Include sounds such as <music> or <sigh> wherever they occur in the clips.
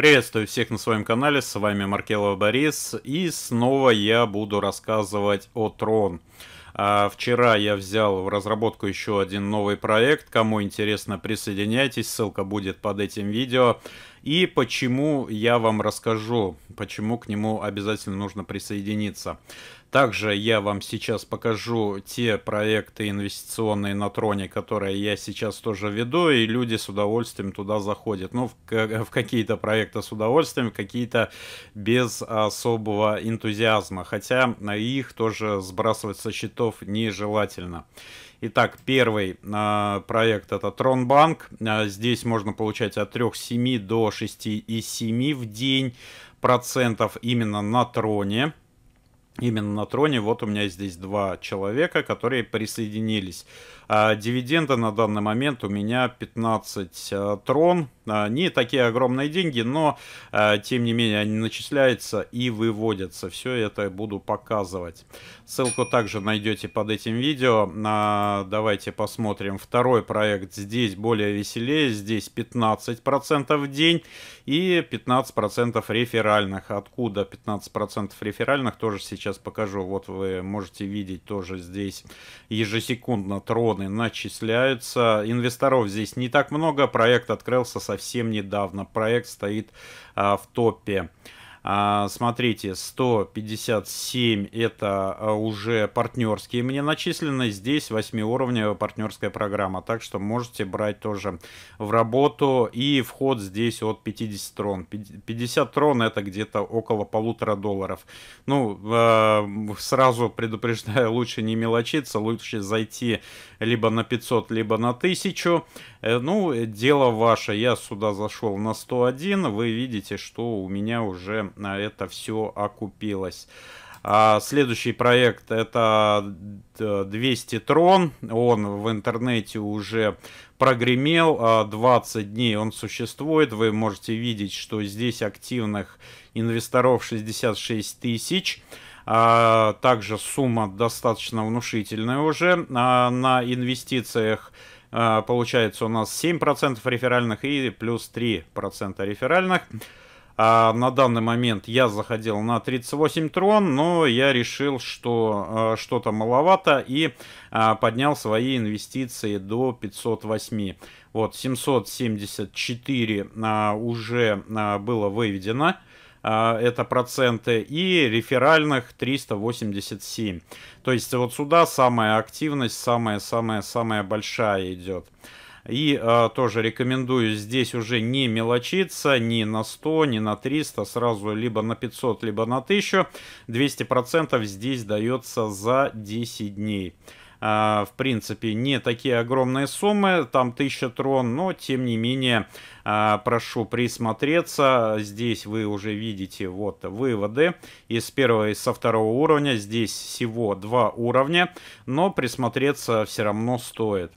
Приветствую всех на своем канале, с вами Маркелова Борис, и снова я буду рассказывать о Трон. А, вчера я взял в разработку еще один новый проект, кому интересно, присоединяйтесь, ссылка будет под этим видео. И почему я вам расскажу, почему к нему обязательно нужно присоединиться. Также я вам сейчас покажу те проекты инвестиционные на троне, которые я сейчас тоже веду, и люди с удовольствием туда заходят. Ну, в, в какие-то проекты с удовольствием, какие-то без особого энтузиазма. Хотя на их тоже сбрасывать со счетов нежелательно. Итак, первый э, проект это Тронбанк. А, здесь можно получать от 3,7 до 6,7 в день процентов именно на троне именно на троне. Вот у меня здесь два человека, которые присоединились. А, дивиденды на данный момент у меня 15 а, трон, не такие огромные деньги, но э, тем не менее они начисляются и выводятся. Все это буду показывать. Ссылку также найдете под этим видео. А, давайте посмотрим второй проект. Здесь более веселее, здесь 15% в день и 15% реферальных. Откуда 15% реферальных, тоже сейчас покажу. Вот вы можете видеть тоже здесь ежесекундно троны начисляются. Инвесторов здесь не так много, проект открылся со совсем недавно. Проект стоит а, в топе. А, смотрите, 157 это а, уже партнерские мне начислены. Здесь 8-уровневая партнерская программа. Так что можете брать тоже в работу. И вход здесь от 50 трон. 50 трон это где-то около полутора долларов. Ну, а, сразу предупреждаю, <laughs> лучше не мелочиться. Лучше зайти либо на 500, либо на 1000. Э, ну, дело ваше. Я сюда зашел на 101. Вы видите, что у меня уже уже э, это все окупилось. А следующий проект это 200 э, трон. Он в интернете уже прогремел. 20 а дней он существует. Вы можете видеть, что здесь активных инвесторов 66 тысяч. А также сумма достаточно внушительная уже. На инвестициях э, получается у нас 7% реферальных и плюс 3% реферальных. А на данный момент я заходил на 38 трон, но я решил, что э, что-то маловато и э, поднял свои инвестиции до 508. Вот 774 э, уже было выведено это проценты, и реферальных 387. То есть вот сюда самая активность, самая-самая-самая большая идет. И э, тоже рекомендую здесь уже не мелочиться ни на 100, ни на 300, сразу либо на 500, либо на 1000. 200% здесь дается за 10 дней э, в принципе, не такие огромные суммы, там 1000 трон, но тем не менее, э, прошу присмотреться, здесь вы уже видите вот выводы из первого и со второго уровня, здесь всего два уровня, но присмотреться все равно стоит.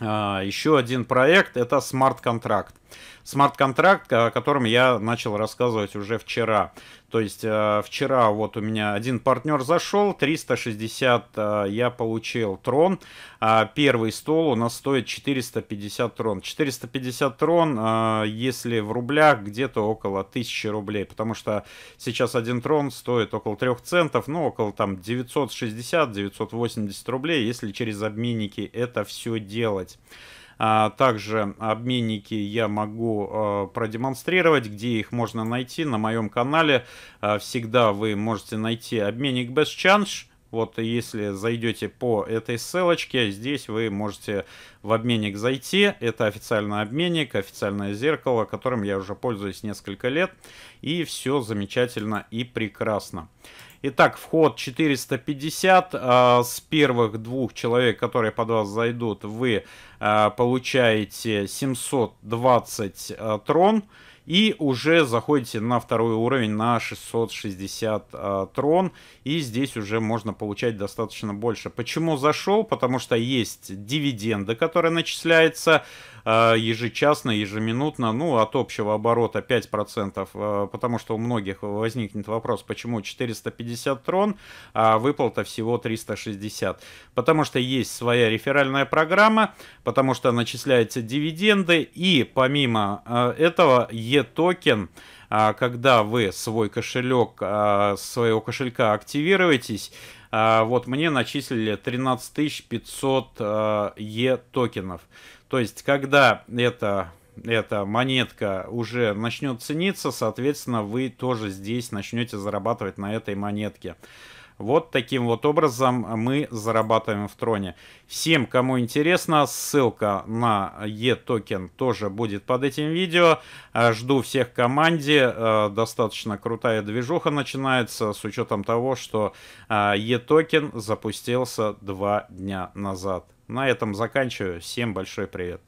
А, Еще один проект это смарт-контракт. Смарт-контракт, о котором я начал рассказывать уже вчера. То есть э, вчера вот у меня один партнер зашел, 360 э, я получил трон, а первый стол у нас стоит 450 трон. 450 трон, э, если в рублях, где-то около 1000 рублей, потому что сейчас один трон стоит около 3 центов, ну около там 960-980 рублей, если через обменники это все делать. А, также обменники я могу э, продемонстрировать, где их можно найти. На моем канале а, всегда вы можете найти обменник BestChange. Вот если зайдете по этой ссылочке, здесь вы можете в обменник зайти. Это официальный обменник, официальное зеркало, которым я уже пользуюсь несколько лет. И все замечательно и прекрасно. Итак, вход 450. А, с первых двух человек, которые под вас зайдут, вы а, получаете 720 а, трон. И уже заходите на второй уровень на 660 э, трон. И здесь уже можно получать достаточно больше. Почему зашел? Потому что есть дивиденды, которые начисляются Э, ежечасно, ежеминутно, ну, от общего оборота 5%, э, потому что у многих возникнет вопрос, почему 450 трон, а выплата всего 360. Потому что есть своя реферальная программа, потому что начисляются дивиденды, и помимо э, этого E-токен, а, когда вы свой кошелек, а, своего кошелька активируетесь, а, вот мне начислили 13 500 Е токенов. То есть, когда это эта монетка уже начнет цениться, соответственно, вы тоже здесь начнете зарабатывать на этой монетке. Вот таким вот образом мы зарабатываем в троне. Всем, кому интересно, ссылка на E-токен тоже будет под этим видео. Э, жду всех в команде. Э, достаточно крутая движуха начинается с учетом того, что э, E-токен запустился два дня назад. На этом заканчиваю. Всем большой привет.